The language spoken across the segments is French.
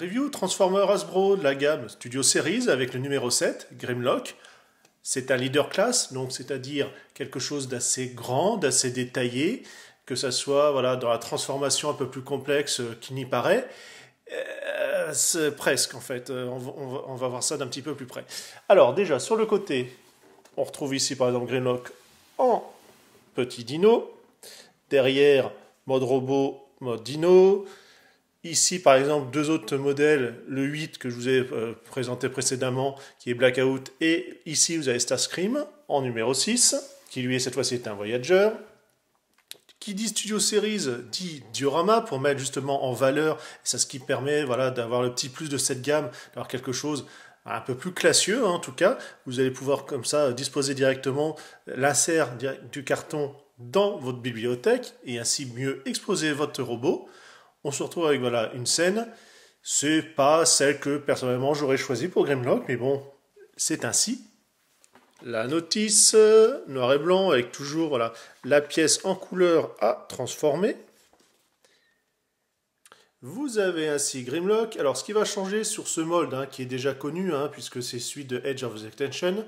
Review Transformer Hasbro de la gamme Studio Series avec le numéro 7, Grimlock. C'est un leader class, donc c'est-à-dire quelque chose d'assez grand, d'assez détaillé, que ce soit voilà dans la transformation un peu plus complexe euh, qui n'y paraît. Euh, c'est presque en fait, euh, on va voir ça d'un petit peu plus près. Alors déjà sur le côté, on retrouve ici par exemple Grimlock en petit dino. Derrière, mode robot, mode dino. Ici, par exemple, deux autres modèles, le 8 que je vous ai euh, présenté précédemment, qui est Blackout, et ici, vous avez Starscream en numéro 6, qui lui, cette fois-ci, est un Voyager. Qui dit Studio Series dit diorama pour mettre justement en valeur, c'est ce qui permet voilà, d'avoir le petit plus de cette gamme, d'avoir quelque chose un peu plus classieux en tout cas. Vous allez pouvoir comme ça disposer directement l'insert du carton dans votre bibliothèque et ainsi mieux exposer votre robot on se retrouve avec voilà, une scène. C'est pas celle que personnellement j'aurais choisi pour Grimlock, mais bon, c'est ainsi. La notice euh, noir et blanc avec toujours la pièce en couleur à transformer. Vous avez ainsi Grimlock. Alors ce qui va changer sur ce mold hein, qui est déjà connu, hein, puisque c'est celui de Edge of Extension,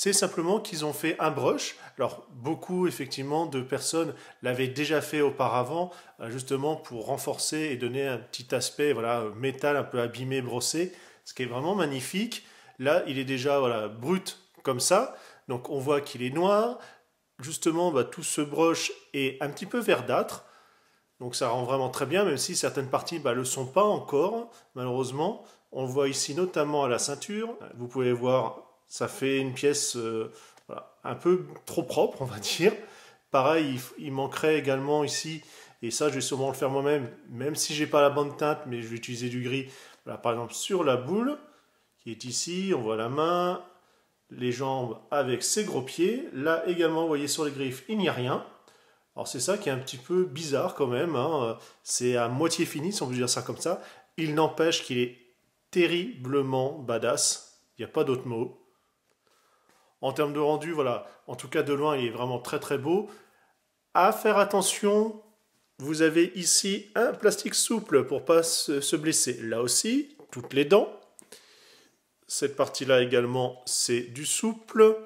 c'est simplement qu'ils ont fait un brush. Alors beaucoup effectivement de personnes l'avaient déjà fait auparavant, euh, justement pour renforcer et donner un petit aspect voilà métal un peu abîmé, brossé, ce qui est vraiment magnifique. Là, il est déjà voilà brut comme ça, donc on voit qu'il est noir. Justement, bah, tout ce brush est un petit peu verdâtre. Donc ça rend vraiment très bien, même si certaines parties ne bah, le sont pas encore, malheureusement. On voit ici notamment à la ceinture. Vous pouvez voir ça fait une pièce euh, un peu trop propre, on va dire. Pareil, il, manquerait également ici, et ça je vais sûrement le faire moi-même, même si j'ai pas la bande teinte, mais je vais utiliser du gris. par exemple, sur la boule, qui est ici, on voit la main, les jambes avec ses gros pieds. Là également, vous voyez sur les griffes, il n'y a rien. Alors c'est ça qui est un petit peu bizarre quand même. Hein. C'est à moitié fini, si on veut dire ça comme ça. Il n'empêche qu'il est terriblement badass. Il n'y a pas d'autre mot. En termes de rendu, voilà, en tout cas de loin, il est vraiment très très beau. À faire attention, vous avez ici un plastique souple pour pas se blesser. Là aussi, toutes les dents. Cette partie-là également, c'est du souple.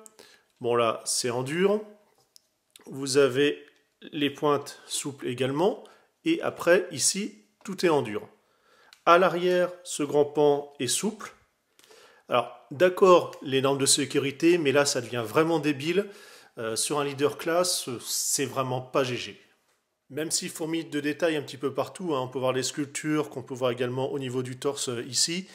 Bon là, c'est en dur. Vous avez les pointes souples également. Et après, ici, tout est en dur. À l'arrière, ce grand pan est souple. Alors, d'accord, les normes de sécurité, mais là, ça devient vraiment débile. Euh, sur un leader class, c'est vraiment pas GG. Même s'il fourmille de détails un petit peu partout, hein, on peut voir les sculptures, qu'on peut voir également au niveau du torse euh, ici,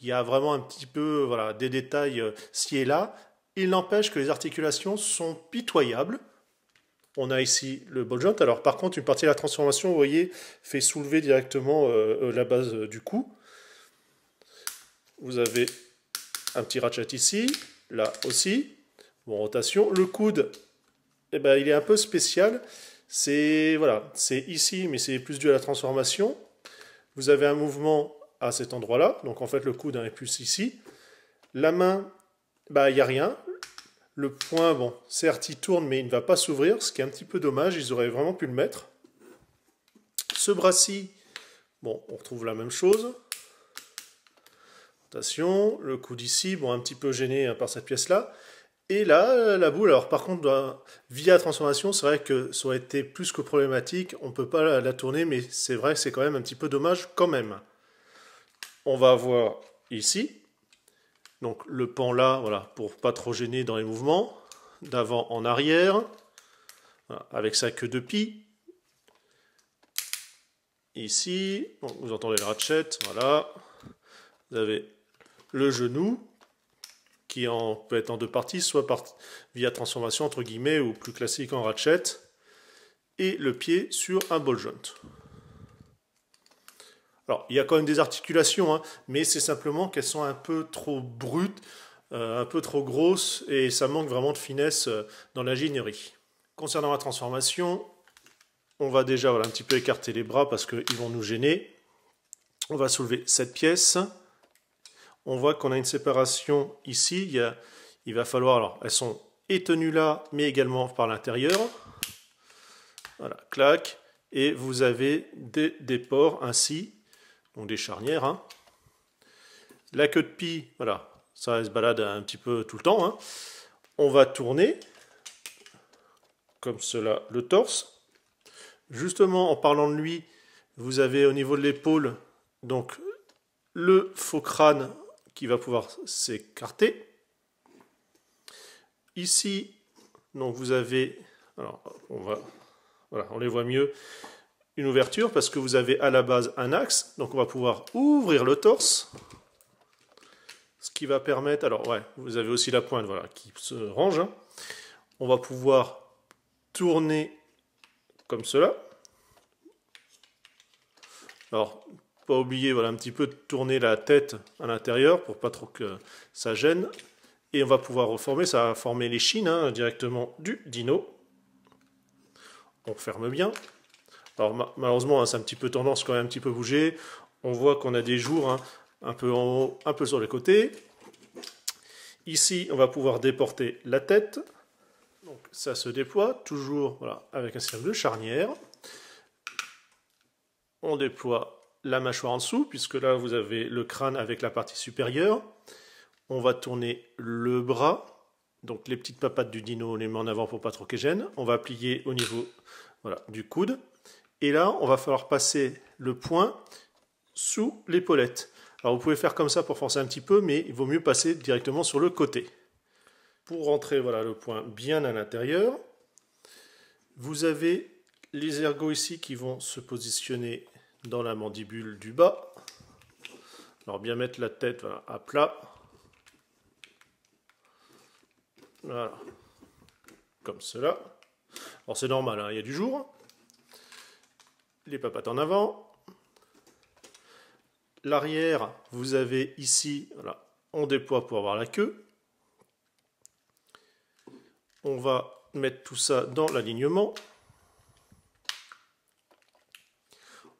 il y a vraiment un petit peu voilà, des détails euh, ci et là. Il n'empêche que les articulations sont pitoyables. On a ici le ball joint. Alors par contre, une partie de la transformation, vous voyez, fait soulever directement la base du cou. Vous avez un petit ratchet ici, là aussi, bon, rotation. Le coude, eh ben, il est un peu spécial, c'est voilà, c'est ici, mais c'est plus dû à la transformation. Vous avez un mouvement à cet endroit-là, donc en fait le coude est plus ici. La main, bah il n'y a rien. Le point, bon, certes il tourne, mais il ne va pas s'ouvrir, ce qui est un petit peu dommage. Ils auraient vraiment pu le mettre. Ce bras-ci, bon, on retrouve la même chose le coup d'ici, bon, un petit peu gêné hein, par cette pièce-là. Et là, euh, la boule, alors par contre, ben, via transformation, c'est vrai que ça aurait été plus que problématique, on peut pas la tourner, mais c'est vrai que c'est quand même un petit peu dommage quand même. On va avoir ici, donc le pan là, voilà, pour pas trop gêner dans les mouvements, d'avant en arrière, avec sa queue de pi Ici, vous entendez le ratchet, voilà. Vous avez le genou, qui en, peut être en deux parties, soit via transformation entre guillemets ou plus classique en ratchet, et le pied sur un ball joint. Alors, il y a quand même des articulations, hein, mais c'est simplement qu'elles sont un peu trop brutes, euh, un peu trop grosses, et ça manque vraiment de finesse euh, dans l'ingénierie. Concernant la transformation, on va déjà un petit peu écarter les bras parce qu'ils vont nous gêner. On va soulever cette pièce on voit qu'on a une séparation ici. Il, va falloir, alors elles sont étenues là, mais également par l'intérieur. Voilà, clac. Et vous avez des, déports ports ainsi, donc des charnières. Hein. La queue de pie, voilà, ça se balade un petit peu tout le temps. Hein. On va tourner, comme cela, le torse. Justement, en parlant de lui, vous avez au niveau de l'épaule, donc le faux crâne qui va pouvoir s'écarter. Ici, donc vous avez, alors on va, voilà, on les voit mieux, une ouverture parce que vous avez à la base un axe, donc on va pouvoir ouvrir le torse, ce qui va permettre, alors ouais, vous avez aussi la pointe, voilà, qui se range. Hein. On va pouvoir tourner comme cela. Alors, pas oublier voilà, un petit peu de tourner la tête à l'intérieur pour pas trop que ça gêne. Et on va pouvoir reformer, ça va former les chines hein, directement du dino. On ferme bien. Alors malheureusement, hein, c'est un petit peu tendance quand même un petit peu bouger. On voit qu'on a des jours hein, un peu en haut, un peu sur les côtés. Ici, on va pouvoir déporter la tête. Donc ça se déploie, toujours avec un système de charnière. On déploie la mâchoire en dessous, puisque là vous avez le crâne avec la partie supérieure. On va tourner le bras, donc les petites papates du dino, on les met en avant pour pas trop qu'elles gênent. On va plier au niveau voilà, du coude. Et là, on va falloir passer le point sous l'épaulette. Alors vous pouvez faire comme ça pour forcer un petit peu, mais il vaut mieux passer directement sur le côté. Pour rentrer voilà, le point bien à l'intérieur, vous avez les ergots ici qui vont se positionner dans la mandibule du bas. Alors bien mettre la tête à plat. Voilà. Comme cela. Alors c'est normal, hein, il y a du jour. Les papates en avant. L'arrière, vous avez ici, on déploie pour avoir la queue. On va mettre tout ça dans l'alignement.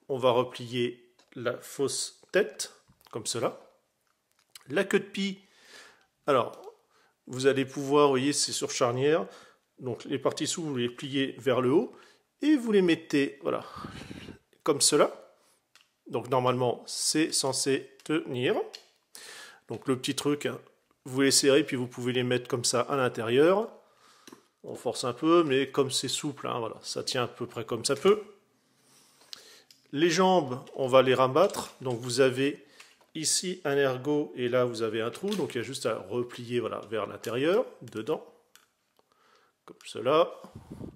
on va replier la fausse tête, comme cela. La queue de pie, alors, vous allez pouvoir, vous voyez, c'est sur charnière, donc les parties sous, vous les pliez vers le haut, et vous les mettez, voilà, comme cela. Donc normalement, c'est censé tenir. Donc le petit truc, vous les serrez, puis vous pouvez les mettre comme ça à l'intérieur. On force un peu, mais comme c'est souple, hein, voilà, ça tient à peu près comme ça peut. Les jambes, on va les rabattre. Donc vous avez ici un ergot et là vous avez un trou. Donc il y a juste à replier voilà, vers l'intérieur, dedans. Comme cela.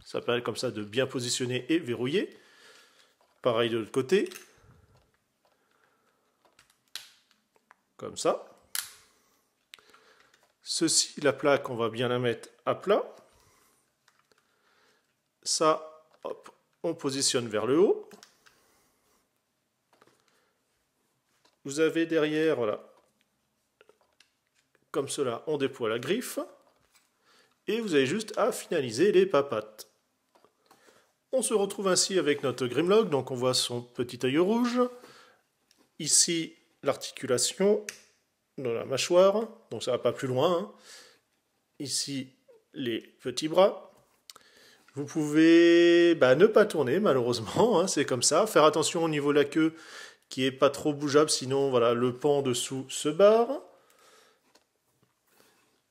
Ça permet comme ça de bien positionner et verrouiller. Pareil de l'autre côté. Comme ça. Ceci, la plaque, on va bien la mettre à plat. Ça, on positionne vers le haut. Vous avez derrière, voilà, comme cela, on déploie la griffe. Et vous avez juste à finaliser les papates. On se retrouve ainsi avec notre Grimlock, donc on voit son petit œil rouge. Ici, l'articulation de la mâchoire, donc ça va pas plus loin. Hein. Ici, les petits bras. Vous pouvez bah, ne pas tourner, malheureusement, hein, c'est comme ça. Faire attention au niveau de la queue qui est pas trop bougeable, sinon voilà, le pan dessous se barre.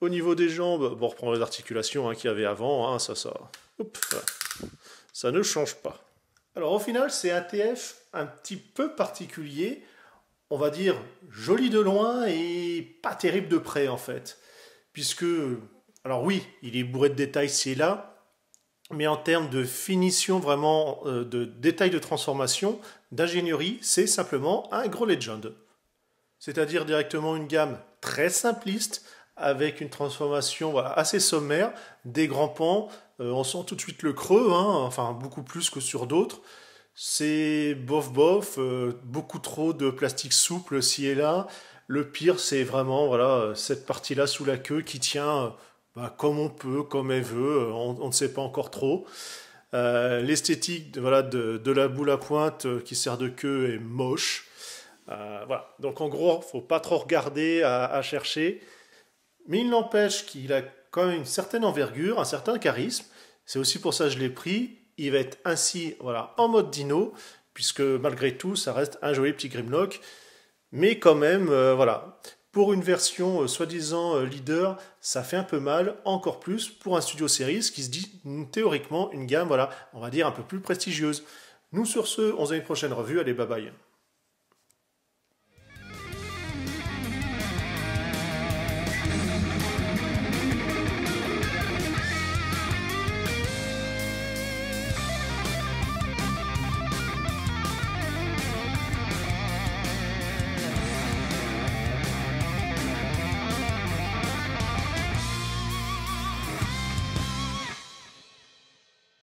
Au niveau des jambes, bon, on reprend les articulations hein, qu'il y avait avant, hein, ça, ça, ça ne change pas. Alors au final, c'est un TF un petit peu particulier, on va dire joli de loin et pas terrible de près en fait, puisque, alors oui, il est bourré de détails, c'est là, mais en termes de finition vraiment, euh, de détails de transformation, d'ingénierie, c'est simplement un gros legend. C'est-à-dire directement une gamme très simpliste, avec une transformation assez sommaire, des grands pans, euh, on sent tout de suite le creux, hein, enfin beaucoup plus que sur d'autres. C'est bof bof, euh, beaucoup trop de plastique souple ci et là. Le pire, c'est vraiment voilà cette partie-là sous la queue qui tient bah, comme on peut, comme elle veut, euh, on, ne sait pas encore trop. Euh, l'esthétique voilà, de, de, la boule à pointe euh, qui sert de queue est moche. voilà. Donc en gros, faut pas trop regarder à, chercher. Mais il n'empêche qu'il a quand même une certaine envergure, un certain charisme. C'est aussi pour ça que je l'ai pris. Il va être ainsi voilà, en mode dino, puisque malgré tout, ça reste un joli petit Grimlock. Mais quand même, voilà. Pour une version euh, soi-disant euh, leader, ça fait un peu mal, encore plus pour un Studio Series qui se dit mm, théoriquement une gamme, voilà, on va dire un peu plus prestigieuse. Nous sur ce, on se une prochaine revue, allez bye bye